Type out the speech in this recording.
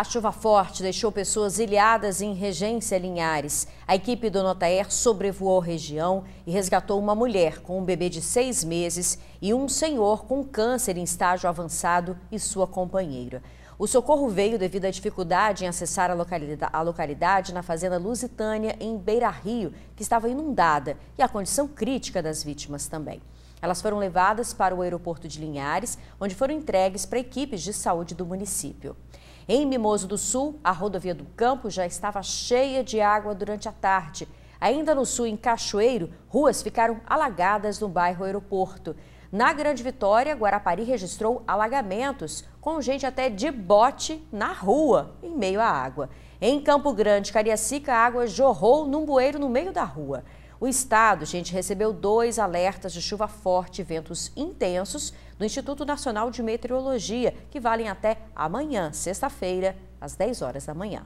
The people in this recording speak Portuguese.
A chuva forte deixou pessoas ilhadas em Regência Linhares. A equipe do Notaer sobrevoou a região e resgatou uma mulher com um bebê de seis meses e um senhor com câncer em estágio avançado e sua companheira. O socorro veio devido à dificuldade em acessar a localidade, a localidade na fazenda Lusitânia, em Beira Rio, que estava inundada, e a condição crítica das vítimas também. Elas foram levadas para o aeroporto de Linhares, onde foram entregues para equipes de saúde do município. Em Mimoso do Sul, a rodovia do Campo já estava cheia de água durante a tarde. Ainda no sul, em Cachoeiro, ruas ficaram alagadas no bairro Aeroporto. Na Grande Vitória, Guarapari registrou alagamentos, com gente até de bote na rua, em meio à água. Em Campo Grande, Cariacica, a água jorrou num bueiro no meio da rua. O estado, gente, recebeu dois alertas de chuva forte e ventos intensos do Instituto Nacional de Meteorologia, que valem até amanhã, sexta-feira, às 10 horas da manhã.